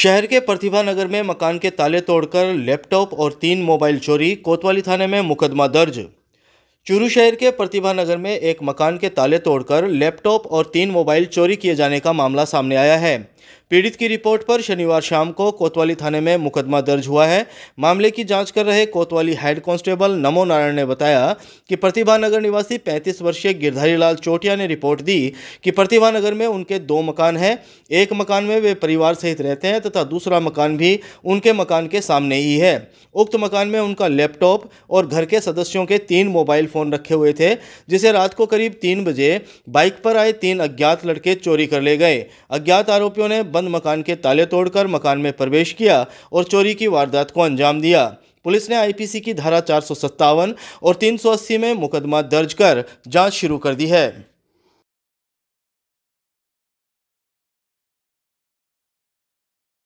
शहर के प्रतिभा नगर में मकान के ताले तोड़कर लैपटॉप और तीन मोबाइल चोरी कोतवाली थाने में मुकदमा दर्ज चूरू शहर के प्रतिभा नगर में एक मकान के ताले तोड़कर लैपटॉप और तीन मोबाइल चोरी किए जाने का मामला सामने आया है पीड़ित की रिपोर्ट पर शनिवार शाम को कोतवाली थाने में मुकदमा दर्ज हुआ है मामले की जांच कर रहे कोतवाली हेड कांस्टेबल नमो नारायण ने बताया कि प्रतिभा नगर निवासी 35 वर्षीय गिरधारी लाल चोटिया ने रिपोर्ट दी कि प्रतिभा नगर में उनके दो मकान हैं एक मकान में वे परिवार सहित रहते हैं तथा दूसरा मकान भी उनके मकान के सामने ही है उक्त मकान में उनका लैपटॉप और घर के सदस्यों के तीन मोबाइल फ़ोन रखे हुए थे जिसे रात को करीब तीन बजे बाइक पर आए तीन अज्ञात लड़के चोरी कर ले गए अज्ञात आरोपियों ने बंद मकान के ताले तोड़कर मकान में प्रवेश किया और चोरी की वारदात को अंजाम दिया पुलिस ने आईपीसी की धारा चार और 380 में मुकदमा दर्ज कर जांच शुरू कर दी है